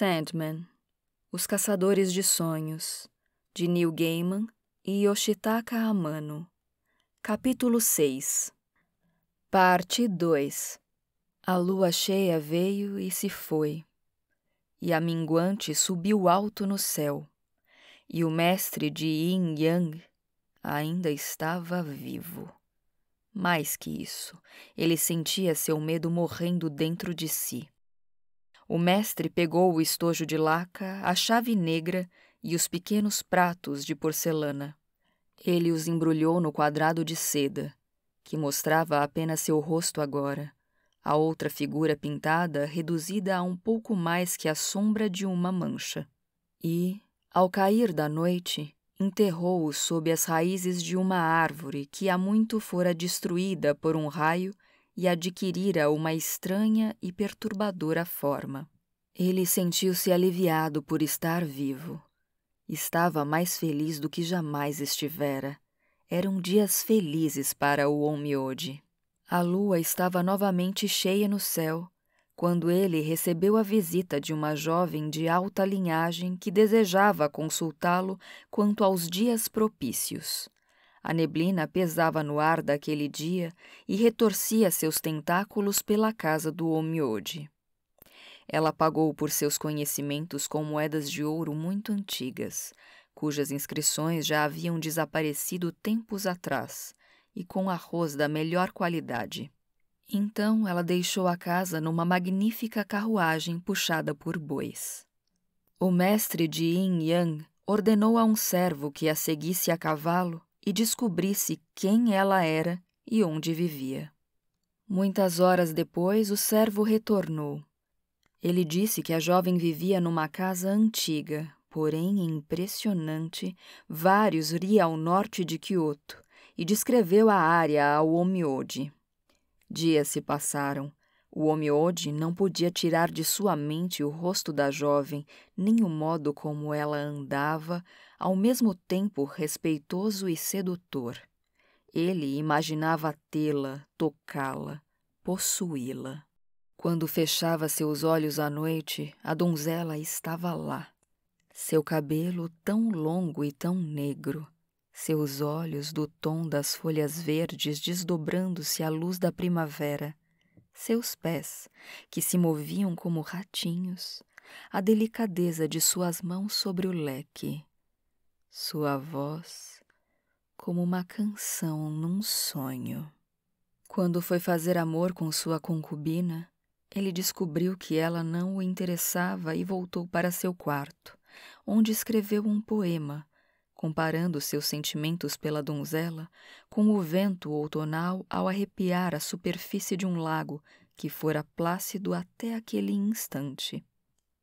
Sandman, Os Caçadores de Sonhos, de Neil Gaiman e Yoshitaka Amano. Capítulo 6 Parte 2 A lua cheia veio e se foi, e a minguante subiu alto no céu, e o mestre de Yin Yang ainda estava vivo. Mais que isso, ele sentia seu medo morrendo dentro de si. O mestre pegou o estojo de laca, a chave negra e os pequenos pratos de porcelana. Ele os embrulhou no quadrado de seda, que mostrava apenas seu rosto agora, a outra figura pintada reduzida a um pouco mais que a sombra de uma mancha. E, ao cair da noite, enterrou-o sob as raízes de uma árvore que há muito fora destruída por um raio e adquirira uma estranha e perturbadora forma. Ele sentiu-se aliviado por estar vivo. Estava mais feliz do que jamais estivera. Eram dias felizes para o Onmyoji. A lua estava novamente cheia no céu, quando ele recebeu a visita de uma jovem de alta linhagem que desejava consultá-lo quanto aos dias propícios. A neblina pesava no ar daquele dia e retorcia seus tentáculos pela casa do Omioji. Ela pagou por seus conhecimentos com moedas de ouro muito antigas, cujas inscrições já haviam desaparecido tempos atrás, e com arroz da melhor qualidade. Então ela deixou a casa numa magnífica carruagem puxada por bois. O mestre de Yin Yang ordenou a um servo que a seguisse a cavalo e descobrisse quem ela era e onde vivia. Muitas horas depois, o servo retornou. Ele disse que a jovem vivia numa casa antiga, porém impressionante, vários rios ao norte de Kyoto, e descreveu a área ao Omioji. Dias se passaram. O Omioji não podia tirar de sua mente o rosto da jovem, nem o modo como ela andava, ao mesmo tempo respeitoso e sedutor. Ele imaginava tê-la, tocá-la, possuí-la. Quando fechava seus olhos à noite, a donzela estava lá. Seu cabelo tão longo e tão negro, seus olhos do tom das folhas verdes desdobrando-se à luz da primavera, seus pés, que se moviam como ratinhos, a delicadeza de suas mãos sobre o leque sua voz como uma canção num sonho. Quando foi fazer amor com sua concubina, ele descobriu que ela não o interessava e voltou para seu quarto, onde escreveu um poema, comparando seus sentimentos pela donzela com o vento outonal ao arrepiar a superfície de um lago que fora plácido até aquele instante.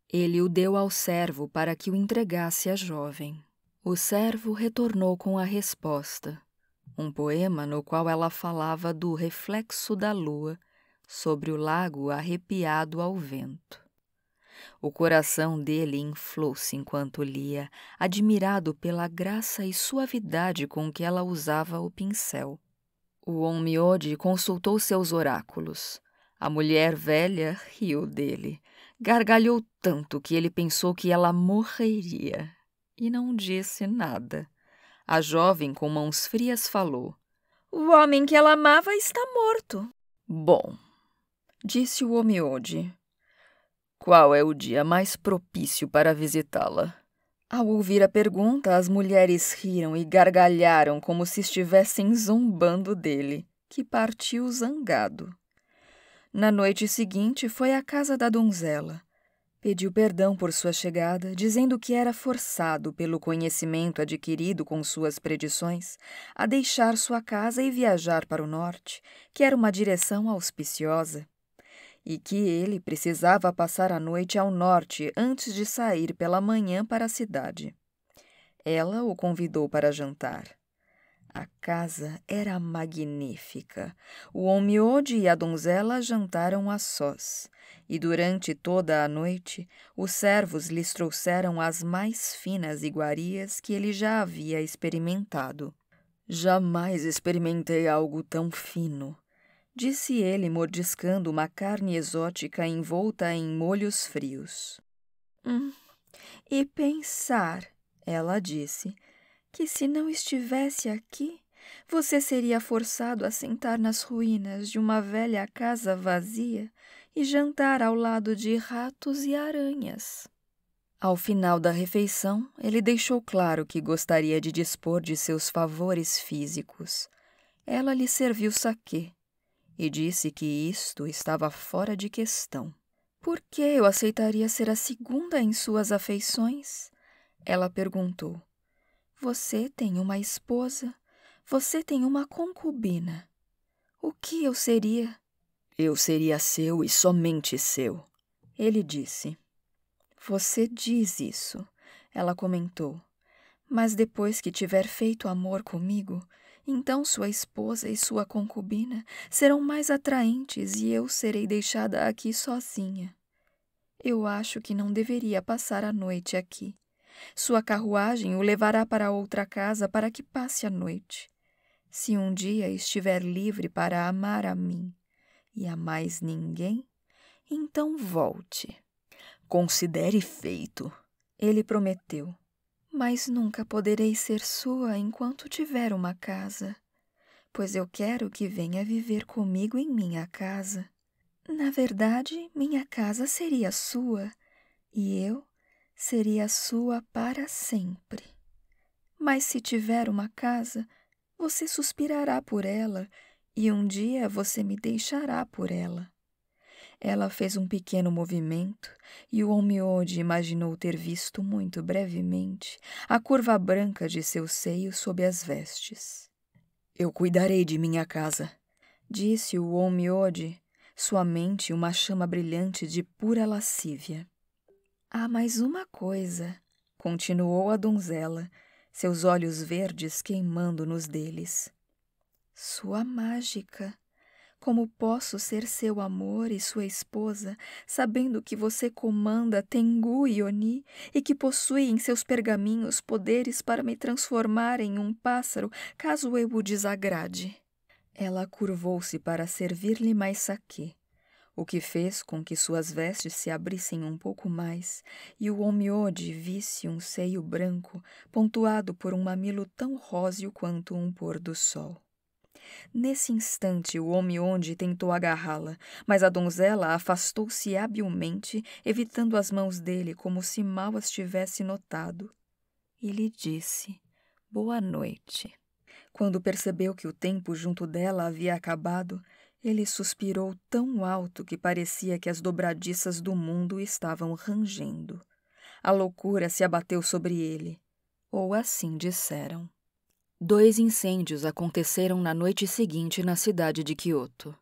Ele o deu ao servo para que o entregasse à jovem. O servo retornou com a resposta, um poema no qual ela falava do reflexo da lua sobre o lago arrepiado ao vento. O coração dele inflou-se enquanto lia, admirado pela graça e suavidade com que ela usava o pincel. O Onmiode consultou seus oráculos. A mulher velha riu dele. Gargalhou tanto que ele pensou que ela morreria e não disse nada. A jovem, com mãos frias, falou: O homem que ela amava está morto. Bom, disse o Homeode. Qual é o dia mais propício para visitá-la? Ao ouvir a pergunta, as mulheres riram e gargalharam como se estivessem zombando dele, que partiu zangado. Na noite seguinte, foi à casa da donzela. Pediu perdão por sua chegada, dizendo que era forçado, pelo conhecimento adquirido com suas predições, a deixar sua casa e viajar para o norte, que era uma direção auspiciosa, e que ele precisava passar a noite ao norte antes de sair pela manhã para a cidade. Ela o convidou para jantar. A casa era magnífica. O homiode e a donzela jantaram a sós, e durante toda a noite os servos lhes trouxeram as mais finas iguarias que ele já havia experimentado. Jamais experimentei algo tão fino, disse ele, mordiscando uma carne exótica envolta em molhos frios. Hum, e pensar, ela disse, que se não estivesse aqui, você seria forçado a sentar nas ruínas de uma velha casa vazia e jantar ao lado de ratos e aranhas. Ao final da refeição, ele deixou claro que gostaria de dispor de seus favores físicos. Ela lhe serviu saquê e disse que isto estava fora de questão. Por que eu aceitaria ser a segunda em suas afeições? Ela perguntou. Você tem uma esposa, você tem uma concubina. O que eu seria? Eu seria seu e somente seu, ele disse. Você diz isso, ela comentou. Mas depois que tiver feito amor comigo, então sua esposa e sua concubina serão mais atraentes e eu serei deixada aqui sozinha. Eu acho que não deveria passar a noite aqui. Sua carruagem o levará para outra casa para que passe a noite. Se um dia estiver livre para amar a mim e a mais ninguém, então volte. Considere feito, ele prometeu. Mas nunca poderei ser sua enquanto tiver uma casa, pois eu quero que venha viver comigo em minha casa. Na verdade, minha casa seria sua, e eu seria sua para sempre. Mas se tiver uma casa, você suspirará por ela e um dia você me deixará por ela. Ela fez um pequeno movimento e o homiode imaginou ter visto muito brevemente a curva branca de seu seio sob as vestes. Eu cuidarei de minha casa, disse o homiode, sua mente uma chama brilhante de pura lascívia. Há mais uma coisa, continuou a donzela, seus olhos verdes queimando nos deles. Sua mágica. Como posso ser seu amor e sua esposa, sabendo que você comanda Tengu e Oni e que possui em seus pergaminhos poderes para me transformar em um pássaro caso eu o desagrade? Ela curvou-se para servir-lhe mais saquê o que fez com que suas vestes se abrissem um pouco mais e o homiode visse um seio branco pontuado por um mamilo tão róseo quanto um pôr do sol. Nesse instante, o homem-ode tentou agarrá-la, mas a donzela afastou-se habilmente, evitando as mãos dele como se mal as tivesse notado. E lhe disse: Boa noite. Quando percebeu que o tempo junto dela havia acabado, ele suspirou tão alto que parecia que as dobradiças do mundo estavam rangendo. A loucura se abateu sobre ele. Ou assim disseram. Dois incêndios aconteceram na noite seguinte na cidade de Kyoto.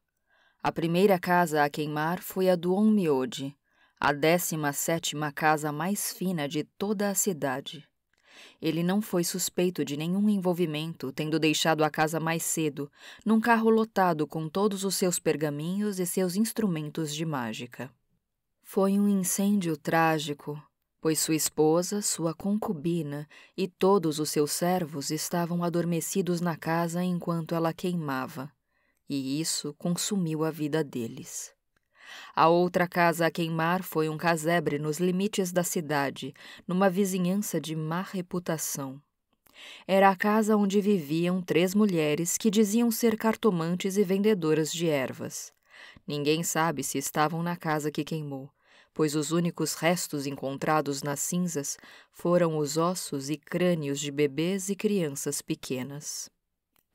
A primeira casa a queimar foi a do Onmyoji, a décima sétima casa mais fina de toda a cidade. Ele não foi suspeito de nenhum envolvimento, tendo deixado a casa mais cedo, num carro lotado com todos os seus pergaminhos e seus instrumentos de mágica. Foi um incêndio trágico, pois sua esposa, sua concubina e todos os seus servos estavam adormecidos na casa enquanto ela queimava, e isso consumiu a vida deles. A outra casa a queimar foi um casebre nos limites da cidade, numa vizinhança de má reputação. Era a casa onde viviam três mulheres que diziam ser cartomantes e vendedoras de ervas. Ninguém sabe se estavam na casa que queimou, pois os únicos restos encontrados nas cinzas foram os ossos e crânios de bebês e crianças pequenas.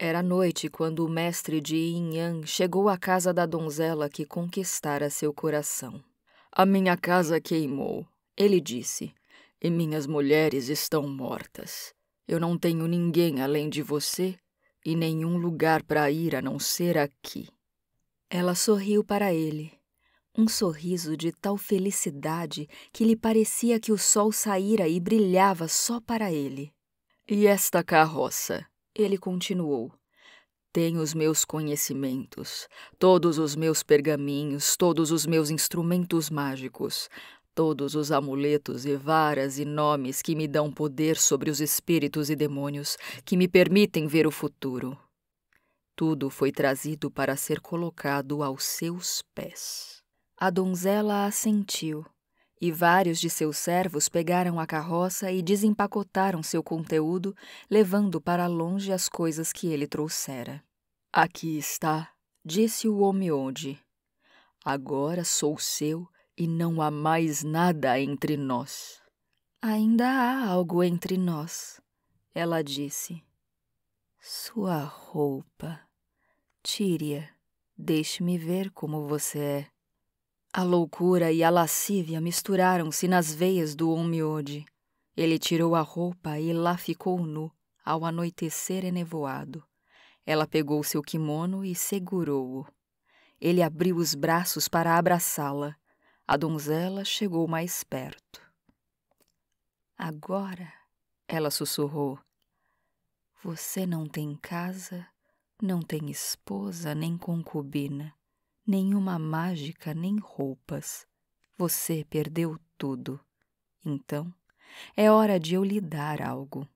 Era noite quando o mestre de Yin Yang chegou à casa da donzela que conquistara seu coração. A minha casa queimou, ele disse, e minhas mulheres estão mortas. Eu não tenho ninguém além de você e nenhum lugar para ir a não ser aqui. Ela sorriu para ele, um sorriso de tal felicidade que lhe parecia que o sol saíra e brilhava só para ele. E esta carroça? Ele continuou: Tenho os meus conhecimentos, todos os meus pergaminhos, todos os meus instrumentos mágicos, todos os amuletos e varas e nomes que me dão poder sobre os espíritos e demônios, que me permitem ver o futuro. Tudo foi trazido para ser colocado aos seus pés. A donzela assentiu e vários de seus servos pegaram a carroça e desempacotaram seu conteúdo, levando para longe as coisas que ele trouxera. Aqui está, disse o homem onde Agora sou seu e não há mais nada entre nós. Ainda há algo entre nós, ela disse. Sua roupa. Tíria, deixe-me ver como você é. A loucura e a lascívia misturaram-se nas veias do Onmyoji. Ele tirou a roupa e lá ficou nu, ao anoitecer enevoado. Ela pegou seu kimono e segurou-o. Ele abriu os braços para abraçá-la. A donzela chegou mais perto. Agora, ela sussurrou, você não tem casa, não tem esposa nem concubina nenhuma mágica nem roupas. Você perdeu tudo. Então, é hora de eu lhe dar algo.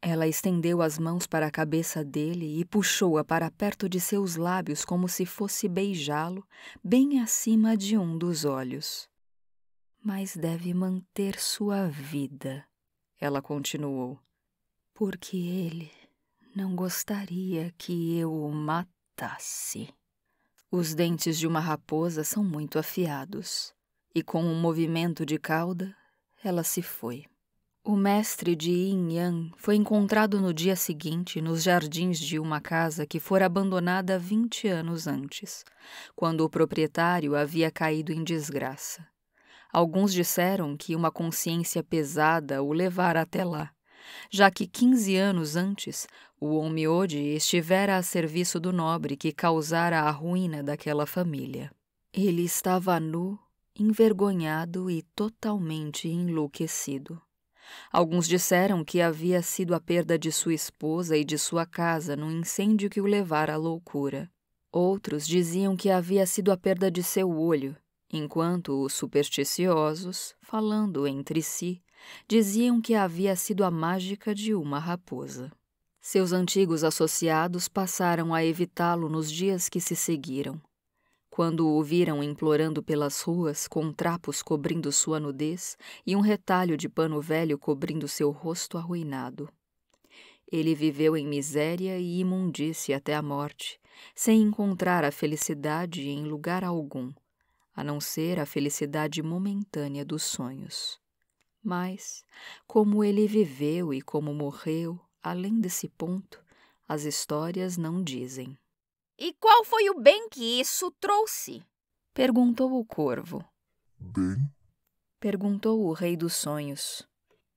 Ela estendeu as mãos para a cabeça dele e puxou-a para perto de seus lábios como se fosse beijá-lo, bem acima de um dos olhos. Mas deve manter sua vida, ela continuou, porque ele não gostaria que eu o matasse. Os dentes de uma raposa são muito afiados, e com um movimento de cauda, ela se foi. O mestre de Yin Yang foi encontrado no dia seguinte nos jardins de uma casa que fora abandonada 20 anos antes, quando o proprietário havia caído em desgraça. Alguns disseram que uma consciência pesada o levara até lá, já que quinze anos antes o Omiode estivera a serviço do nobre que causara a ruína daquela família. Ele estava nu, envergonhado e totalmente enlouquecido. Alguns disseram que havia sido a perda de sua esposa e de sua casa no incêndio que o levara à loucura. Outros diziam que havia sido a perda de seu olho, enquanto os supersticiosos, falando entre si, Diziam que havia sido a mágica de uma raposa. Seus antigos associados passaram a evitá-lo nos dias que se seguiram. Quando o viram implorando pelas ruas, com trapos cobrindo sua nudez e um retalho de pano velho cobrindo seu rosto arruinado. Ele viveu em miséria e imundície até a morte, sem encontrar a felicidade em lugar algum, a não ser a felicidade momentânea dos sonhos. Mas, como ele viveu e como morreu, além desse ponto, as histórias não dizem. E qual foi o bem que isso trouxe? perguntou o corvo. Bem? perguntou o rei dos sonhos.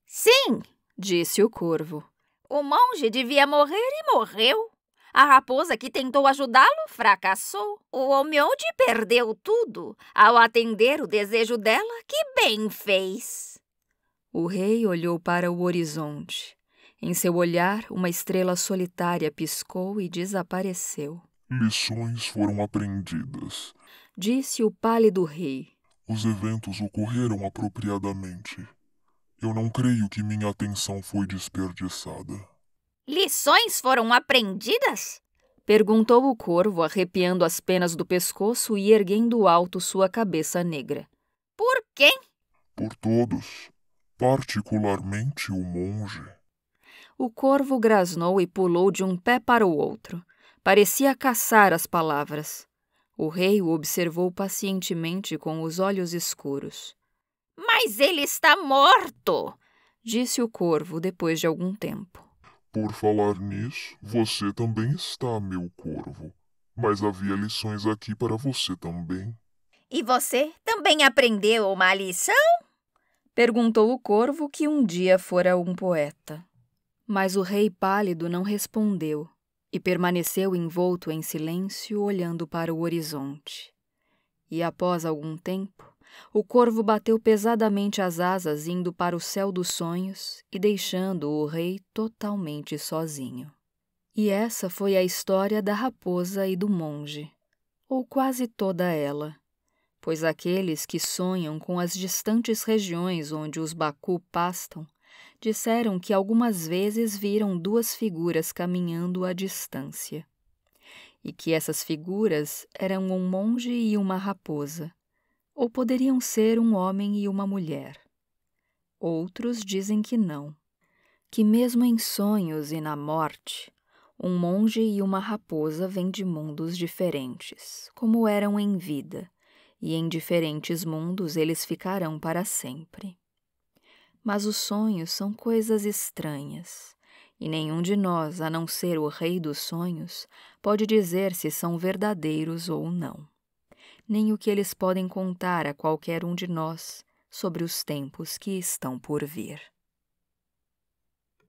Sim, disse o corvo. O monge devia morrer e morreu. A raposa que tentou ajudá-lo fracassou. O homeonde perdeu tudo ao atender o desejo dela, que bem fez. O rei olhou para o horizonte. Em seu olhar, uma estrela solitária piscou e desapareceu. Lições foram aprendidas, disse o pálido rei. Os eventos ocorreram apropriadamente. Eu não creio que minha atenção foi desperdiçada. Lições foram aprendidas? Perguntou o corvo, arrepiando as penas do pescoço e erguendo alto sua cabeça negra. Por quem? Por todos particularmente o monge. O corvo grasnou e pulou de um pé para o outro. Parecia caçar as palavras. O rei o observou pacientemente com os olhos escuros. Mas ele está morto! disse o corvo depois de algum tempo. Por falar nisso, você também está, meu corvo. Mas havia lições aqui para você também. E você também aprendeu uma lição? Perguntou o corvo que um dia fora um poeta. Mas o rei pálido não respondeu e permaneceu envolto em silêncio, olhando para o horizonte. E após algum tempo, o corvo bateu pesadamente as asas indo para o céu dos sonhos e deixando o rei totalmente sozinho. E essa foi a história da raposa e do monge, ou quase toda ela pois aqueles que sonham com as distantes regiões onde os Baku pastam disseram que algumas vezes viram duas figuras caminhando à distância, e que essas figuras eram um monge e uma raposa, ou poderiam ser um homem e uma mulher. Outros dizem que não, que mesmo em sonhos e na morte, um monge e uma raposa vêm de mundos diferentes, como eram em vida, e em diferentes mundos eles ficarão para sempre. Mas os sonhos são coisas estranhas, e nenhum de nós, a não ser o rei dos sonhos, pode dizer se são verdadeiros ou não, nem o que eles podem contar a qualquer um de nós sobre os tempos que estão por vir.